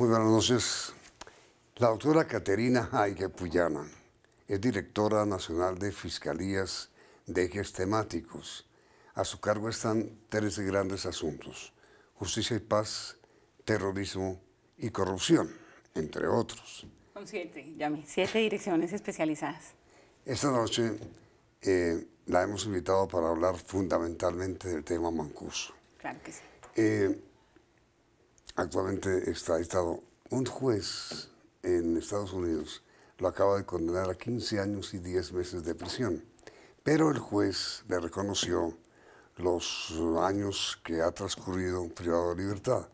Muy buenas noches. La doctora Caterina Haige Puyana es directora nacional de Fiscalías de Ejes Temáticos. A su cargo están tres grandes asuntos, justicia y paz, terrorismo y corrupción, entre otros. Con siete, llame, siete direcciones especializadas. Esta noche eh, la hemos invitado para hablar fundamentalmente del tema Mancuso. Claro que sí. Eh, Actualmente está estado un juez en Estados Unidos lo acaba de condenar a 15 años y 10 meses de prisión, pero el juez le reconoció los años que ha transcurrido privado de libertad.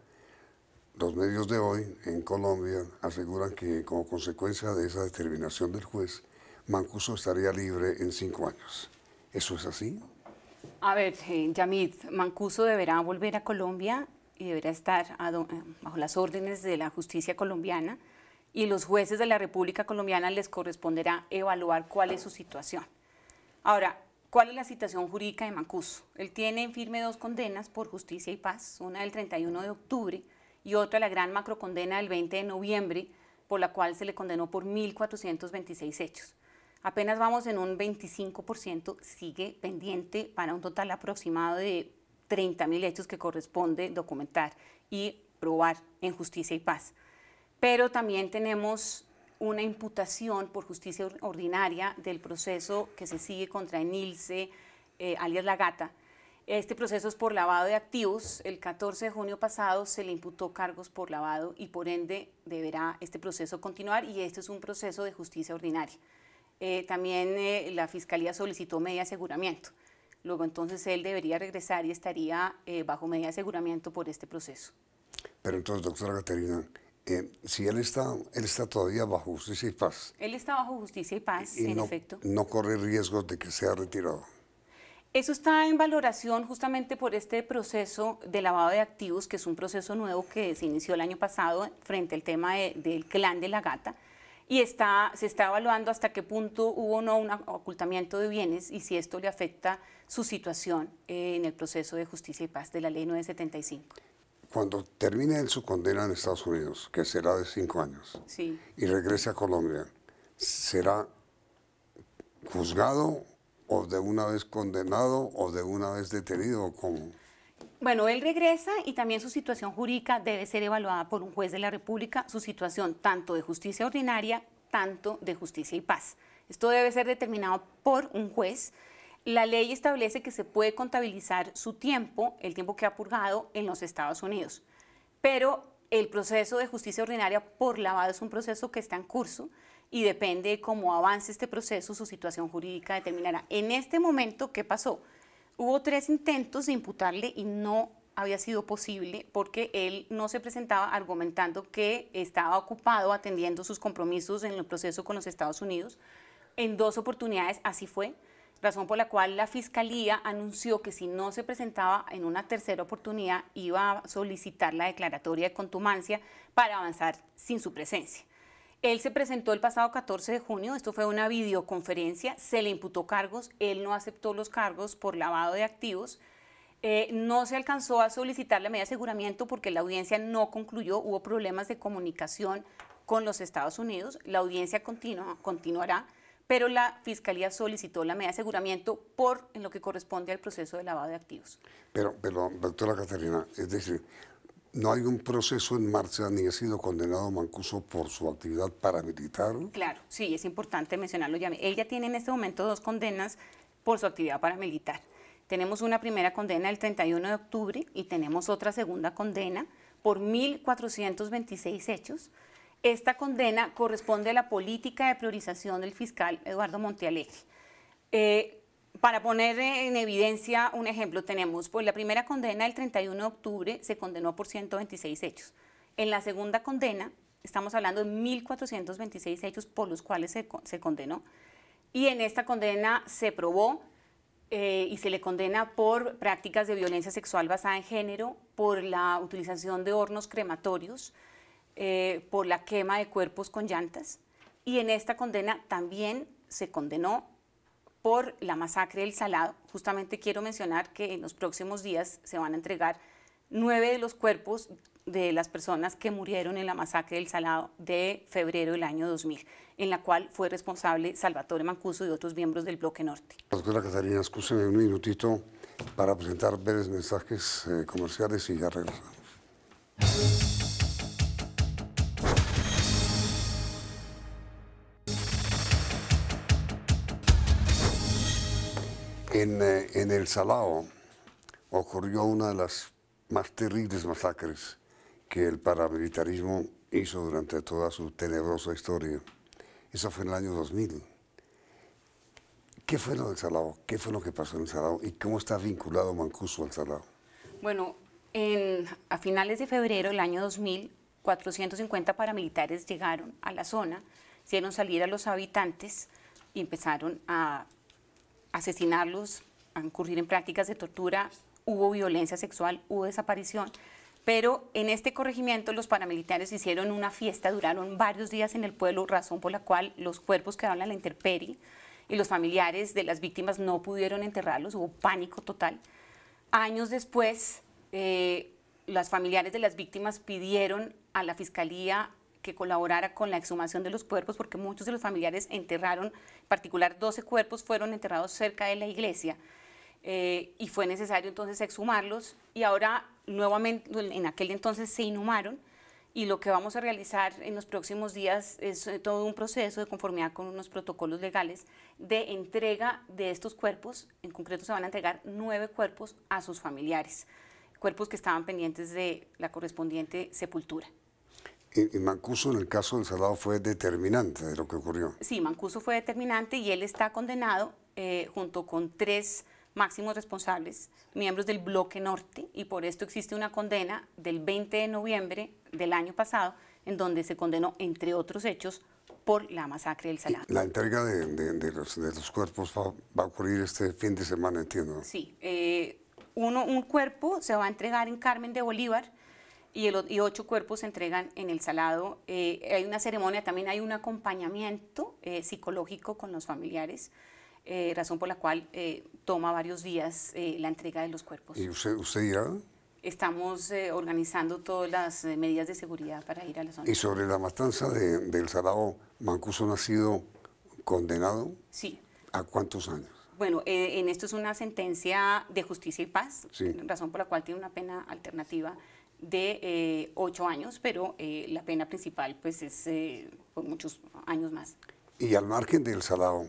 Los medios de hoy en Colombia aseguran que como consecuencia de esa determinación del juez, Mancuso estaría libre en cinco años. ¿Eso es así? A ver, eh, Yamid, ¿Mancuso deberá volver a Colombia y deberá estar eh, bajo las órdenes de la justicia colombiana y los jueces de la República Colombiana les corresponderá evaluar cuál es su situación. Ahora, ¿cuál es la situación jurídica de Mancuso? Él tiene en firme dos condenas por justicia y paz, una del 31 de octubre y otra la gran macro condena del 20 de noviembre, por la cual se le condenó por 1.426 hechos. Apenas vamos en un 25%, sigue pendiente para un total aproximado de 30.000 hechos que corresponde documentar y probar en justicia y paz. Pero también tenemos una imputación por justicia ordinaria del proceso que se sigue contra Enilce, eh, alias La Gata. Este proceso es por lavado de activos. El 14 de junio pasado se le imputó cargos por lavado y por ende deberá este proceso continuar y este es un proceso de justicia ordinaria. Eh, también eh, la Fiscalía solicitó media aseguramiento luego entonces él debería regresar y estaría eh, bajo medida de aseguramiento por este proceso. Pero entonces, doctora Caterina, eh, si él está, él está todavía bajo justicia y paz. Él está bajo justicia y paz, en efecto. No corre riesgo de que sea retirado. Eso está en valoración justamente por este proceso de lavado de activos, que es un proceso nuevo que se inició el año pasado frente al tema del clan de la gata y está, se está evaluando hasta qué punto hubo o no un ocultamiento de bienes y si esto le afecta su situación eh, en el proceso de justicia y paz de la ley 975. Cuando termine su condena en Estados Unidos, que será de cinco años, y regrese a Colombia, ¿será juzgado o de una vez condenado o de una vez detenido o cómo? Bueno, él regresa y también su situación jurídica debe ser evaluada por un juez de la República, su situación tanto de justicia ordinaria, tanto de justicia y paz. Esto debe ser determinado por un juez. La ley establece que se puede contabilizar su tiempo, el tiempo que ha purgado en los Estados Unidos, pero el proceso de justicia ordinaria por lavado es un proceso que está en curso y depende de cómo avance este proceso, su situación jurídica determinará. En este momento, ¿qué pasó? hubo tres intentos de imputarle y no había sido posible porque él no se presentaba argumentando que estaba ocupado atendiendo sus compromisos en el proceso con los Estados Unidos. En dos oportunidades así fue, razón por la cual la Fiscalía anunció que si no se presentaba en una tercera oportunidad iba a solicitar la declaratoria de contumancia para avanzar sin su presencia. Él se presentó el pasado 14 de junio, esto fue una videoconferencia, se le imputó cargos, él no aceptó los cargos por lavado de activos. Eh, no se alcanzó a solicitar la medida de aseguramiento porque la audiencia no concluyó, hubo problemas de comunicación con los Estados Unidos, la audiencia continuará, pero la Fiscalía solicitó la medida de aseguramiento por en lo que corresponde al proceso de lavado de activos. Pero, pero doctora Catarina, es decir, no hay un proceso en marcha ni ha sido condenado Mancuso por su actividad paramilitar. Claro, sí, es importante mencionarlo. Ya. Él ya tiene en este momento dos condenas por su actividad paramilitar. Tenemos una primera condena el 31 de octubre y tenemos otra segunda condena por 1.426 hechos. Esta condena corresponde a la política de priorización del fiscal Eduardo Montealegre. Eh, para poner en evidencia un ejemplo, tenemos, pues la primera condena el 31 de octubre se condenó por 126 hechos. En la segunda condena, estamos hablando de 1.426 hechos por los cuales se, se, condenó. Y en esta condena se probó eh, y se le condena por prácticas de violencia sexual basada en género, por la utilización de hornos crematorios, eh, por la quema de cuerpos con llantas. Y en esta condena también se condenó por la masacre del Salado. Justamente quiero mencionar que en los próximos días se van a entregar nueve de los cuerpos de las personas que murieron en la masacre del Salado de febrero del año 2000, en la cual fue responsable Salvatore Mancuso y otros miembros del Bloque Norte. Doctora Catarina, escúcheme un minutito para presentar breves mensajes eh, comerciales y ya regresamos. Eh, en, el Salao ocurrió una de las más terribles masacres que el paramilitarismo hizo durante toda su tenebrosa historia. Eso fue en el año 2000. ¿Qué fue lo del Salao? ¿Qué fue lo que pasó en el Salao? ¿Y cómo está vinculado Mancuso al Salao? Bueno, a finales de febrero del año 2000, 450 paramilitares llegaron a la zona, hicieron salir a los habitantes y empezaron a asesinarlos, a incurrir en prácticas de tortura, hubo violencia sexual, hubo desaparición. Pero en este corregimiento los paramilitares hicieron una fiesta, duraron varios días en el pueblo, razón por la cual los cuerpos quedaron en la intemperie y los familiares de las víctimas no pudieron enterrarlos, hubo pánico total. Años después, eh, los familiares de las víctimas pidieron a la Fiscalía que colaborara con la exhumación de los cuerpos, porque muchos de los familiares enterraron, en particular 12 cuerpos fueron enterrados cerca de la iglesia. Eh, y fue necesario entonces exhumarlos y ahora nuevamente, en aquel entonces se inhumaron y lo que vamos a realizar en los próximos días es eh, todo un proceso de conformidad con unos protocolos legales de entrega de estos cuerpos, en concreto se van a entregar nueve cuerpos a sus familiares, cuerpos que estaban pendientes de la correspondiente sepultura. Y, Mancuso en el caso del Salado fue determinante de lo que ocurrió. Sí, Mancuso fue determinante y él está condenado eh, junto con tres máximos responsables, miembros del bloque norte, y por esto existe una condena del 20 de noviembre del año pasado, en donde se condenó, entre otros hechos, por la masacre del Salado. La entrega de, de, los, cuerpos va, a ocurrir este fin de semana, entiendo. Sí, eh, uno, un cuerpo se va a entregar en Carmen de Bolívar, y, ocho cuerpos se entregan en el salado. Eh, hay una ceremonia, también hay un acompañamiento eh, psicológico con los familiares. Eh, razón por la cual toma varios días la entrega de los cuerpos. ¿Y usted, usted irá? Estamos organizando todas las medidas de seguridad para ir a la zona. ¿Y sobre la matanza del Salado, Mancuso no ha sido condenado? Sí. ¿A cuántos años? Bueno, en esto es una sentencia de justicia y paz, razón por la cual tiene una pena alternativa de eh, ocho años, pero eh, la pena principal pues es eh, por muchos años más. Y al margen del salado,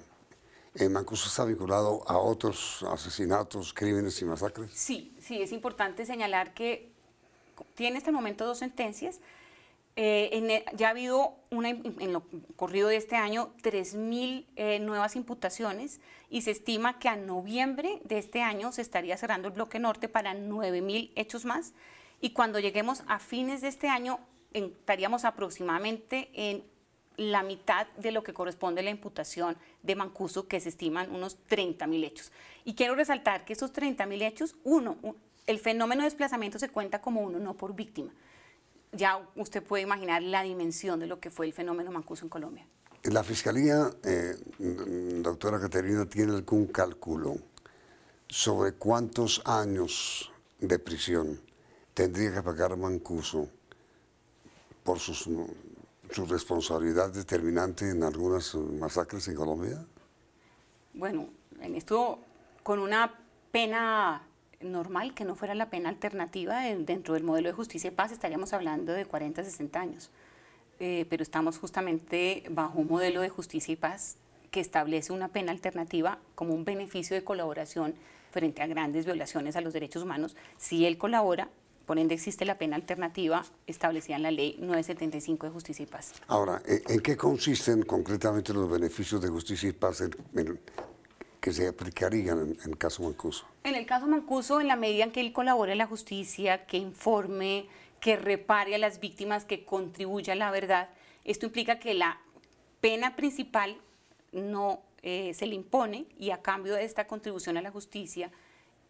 ¿Mancuso está vinculado a otros asesinatos, crímenes y masacres? Sí, sí, es importante señalar que tiene hasta el momento dos sentencias. ya ha habido, una, en lo corrido de este año, 3.000 nuevas imputaciones y se estima que a noviembre de este año se estaría cerrando el bloque norte para 9.000 hechos más y cuando lleguemos a fines de este año estaríamos aproximadamente en la mitad de lo que corresponde a la imputación de Mancuso, que se estiman unos 30.000 hechos. Y quiero resaltar que esos 30.000 hechos, uno, el fenómeno de desplazamiento se cuenta como uno, no por víctima. Ya usted puede imaginar la dimensión de lo que fue el fenómeno Mancuso en Colombia. ¿La Fiscalía, eh, doctora Caterina, tiene algún cálculo sobre cuántos años de prisión tendría que pagar Mancuso por sus, su responsabilidad determinante en algunas masacres en Colombia? Bueno, en esto con una pena normal que no fuera la pena alternativa dentro del modelo de justicia y paz estaríamos hablando de 40, 60 años. Eh, pero estamos justamente bajo un modelo de justicia y paz que establece una pena alternativa como un beneficio de colaboración frente a grandes violaciones a los derechos humanos. Si él colabora, por ende, existe la pena alternativa establecida en la Ley 975 de Justicia y Paz. Ahora, ¿en qué consisten concretamente los beneficios de Justicia y Paz que se aplicarían en, el caso Mancuso? En el caso Mancuso, en la medida en que él colabore a la justicia, que informe, que repare a las víctimas, que contribuya a la verdad, esto implica que la pena principal no eh, se le impone y a cambio de esta contribución a la justicia,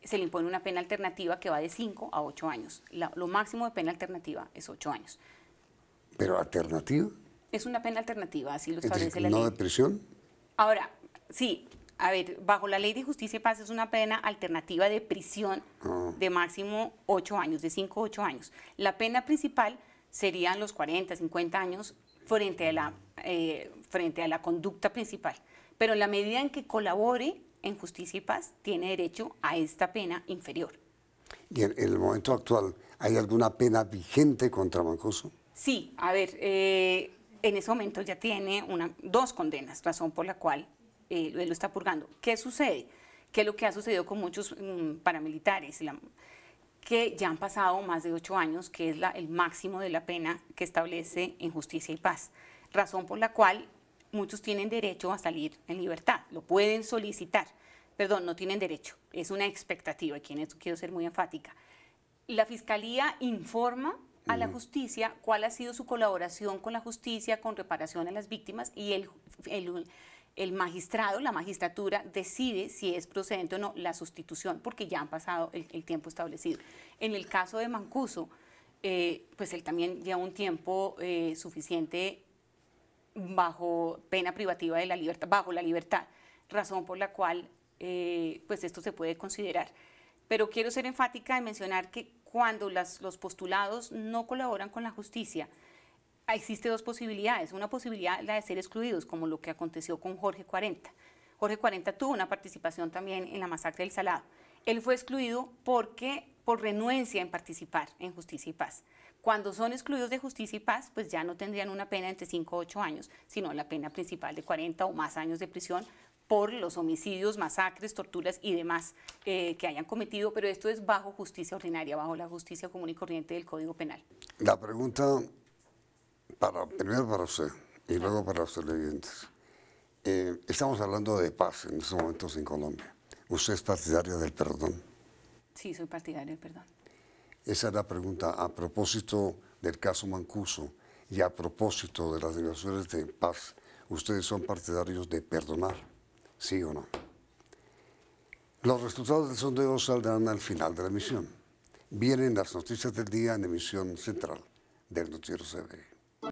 se le impone una pena alternativa que va de 5 a 8 años. lo máximo de pena alternativa es 8 años. ¿Pero alternativa? Es una pena alternativa, así lo establece la ley. ¿No de prisión? Ahora, sí, a ver, bajo la ley de justicia y es una pena alternativa de prisión ah. de máximo 8 años, de 5 a 8 años. La pena principal serían los 40, 50 años frente a la, eh, frente a la conducta principal. Pero en la medida en que colabore en justicia y paz tiene derecho a esta pena inferior. ¿Y en, el momento actual hay alguna pena vigente contra Mancoso? Sí, a ver, eh, en ese momento ya tiene una, dos condenas, razón por la cual él eh, lo está purgando. ¿Qué sucede? ¿Qué es lo que ha sucedido con muchos mm, paramilitares? que ya han pasado más de ocho años, que es la, el máximo de la pena que establece en justicia y paz. Razón por la cual muchos tienen derecho a salir en libertad, lo pueden solicitar, perdón, no tienen derecho, es una expectativa, aquí en esto quiero ser muy enfática. La Fiscalía informa a la justicia cuál ha sido su colaboración con la justicia, con reparación a las víctimas y el, el, magistrado, la magistratura, decide si es procedente o no la sustitución, porque ya han pasado el, tiempo establecido. En el caso de Mancuso, eh, pues él también lleva un tiempo eh, suficiente bajo pena privativa de la libertad, bajo la libertad, razón por la cual eh, pues esto se puede considerar. Pero quiero ser enfática en mencionar que cuando los postulados no colaboran con la justicia, existe dos posibilidades. Una posibilidad la de ser excluidos, como lo que aconteció con Jorge 40. Jorge 40 tuvo una participación también en la masacre del Salado. Él fue excluido porque por renuencia en participar en Justicia y Paz. Cuando son excluidos de justicia y paz, pues ya no tendrían una pena entre 5 o 8 años, sino la pena principal de 40 o más años de prisión por los homicidios, masacres, torturas y demás eh, que hayan cometido, pero esto es bajo justicia ordinaria, bajo la justicia común y corriente del Código Penal. La pregunta, para, primero para usted y luego para los televidentes. Eh, estamos hablando de paz en estos momentos en Colombia. ¿Usted es partidaria del perdón? Sí, soy partidaria del perdón. Esa es la pregunta a propósito del caso Mancuso y a propósito de las negociaciones de paz. ¿Ustedes son partidarios de perdonar? ¿Sí o no? Los resultados del sondeo saldrán al final de la emisión. Vienen las noticias del día en emisión central del Noticiero CBN.